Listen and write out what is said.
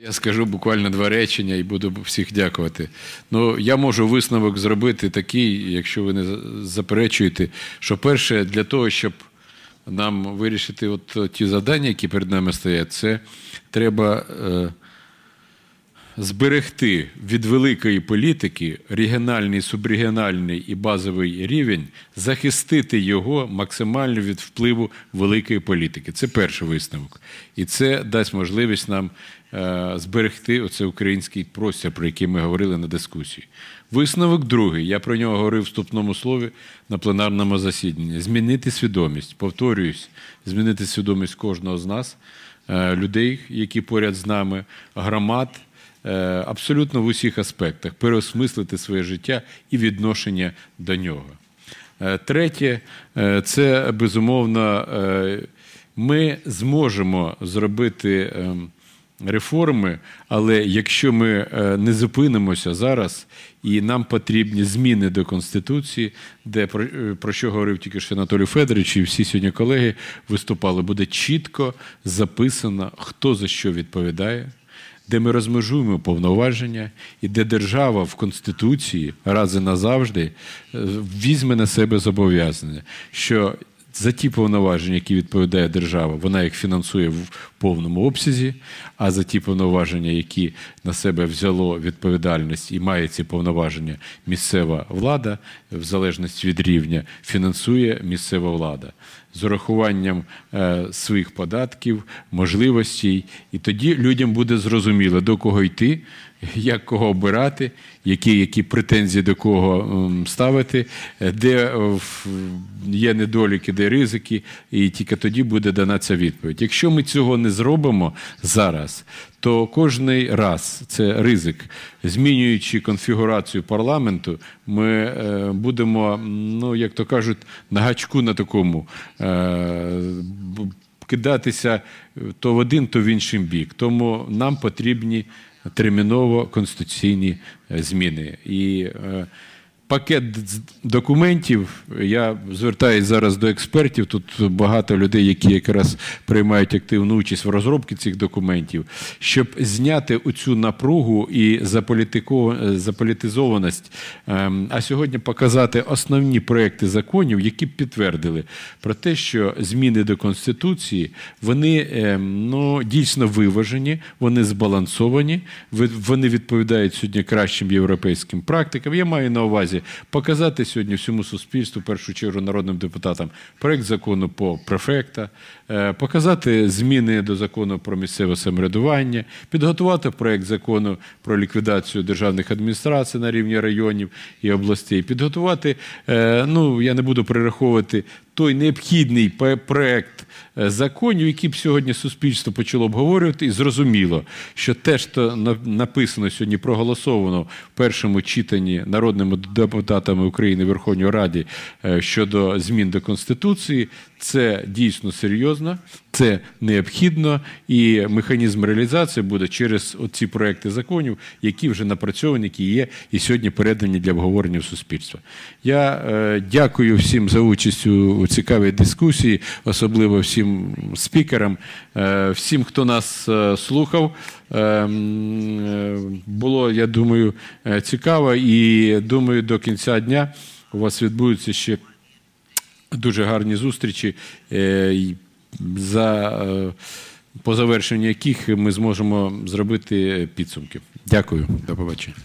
Я скажу буквально два речення і буду всіх дякувати. Ну, я можу висновок зробити такий, якщо ви не заперечуєте, що перше, для того, щоб нам вирішити от ті завдання, які перед нами стоять, це треба. Е, зберегти від великої політики регіональний, субрегіональний і базовий рівень, захистити його максимально від впливу великої політики. Це перший висновок. І це дасть можливість нам е, зберегти оцей український простір, про який ми говорили на дискусії. Висновок другий, я про нього говорив в вступному слові на пленарному засіданні. Змінити свідомість, повторююсь, змінити свідомість кожного з нас, е, людей, які поряд з нами, громад. Е, абсолютно в усіх аспектах, переосмислити своє життя і відношення до нього. Е, третє, е, це безумовно, ми зможемо зробити ем, реформи, але якщо ми не зупинимося зараз, і нам потрібні зміни до конституції, де про що говорив тільки що Анатолій Федорович, і всі сьогодні колеги виступали, буде чітко записано, хто за що відповідає де ми розмежуємо повноваження і де держава в Конституції раз і назавжди е, візьме на себе зобов'язання, що за ті повноваження, які відповідає держава, вона їх фінансує в повному обсязі. А за ті повноваження, які на себе взяло відповідальність і має ці повноваження місцева влада, в залежності від рівня, фінансує місцева влада з урахуванням е, своїх податків, можливостей, і тоді людям буде зрозуміло, до кого йти, як кого обирати, які які претензії до кого ем, ставити, де е, є недоліки, де ризики, і тільки тоді буде дана ця відповідь. Якщо ми цього не зробимо зараз, то кожний раз це ризик, змінюючи конфігурацію парламенту, ми е, будемо, ну як то кажуть, на гачку на такому. Е, кидатися то в один, то в інший бік. Тому нам потрібні терміново конституційні е, зміни. І е, Пакет документів. Я звертаюся зараз до експертів. Тут багато людей, які якраз приймають активну участь в розробці цих документів, щоб зняти оцю напругу і заполітизованість, ем, а сьогодні показати основні проекти законів, які підтвердили про те, що зміни до конституції вони ем, ну, дійсно виважені, вони збалансовані, вони відповідають сьогодні кращим європейським практикам. Я маю на увазі владі показати сьогодні всьому суспільству, в першу чергу народним депутатам, проект закону по префекта, е, показати зміни до закону про місцеве самоврядування, підготувати проект закону про ліквідацію державних адміністрацій на рівні районів і областей, підготувати. Е, ну я не буду перераховувати той необхідний проект е, законів, які б сьогодні суспільство почало обговорювати, і зрозуміло, що те, що написано сьогодні, проголосовано в першому читанні народними депутатами України в Верховній Раді е, щодо змін до конституції, це дійсно серйозно, це необхідно, і механізм реалізації буде через ці проекти законів, які вже напрацьовані, які є, і сьогодні передані для обговорення суспільства. Я е, дякую всім за участь у цікаві дискусії, особливо всім спікерам, е, всім, хто нас е, слухав. Е, було, я думаю, цікаво, і думаю, до кінця дня у вас відбудуться ще дуже гарні зустрічі. за... По завершенню яких ми зможемо зробити підсумки. Дякую, до побачення.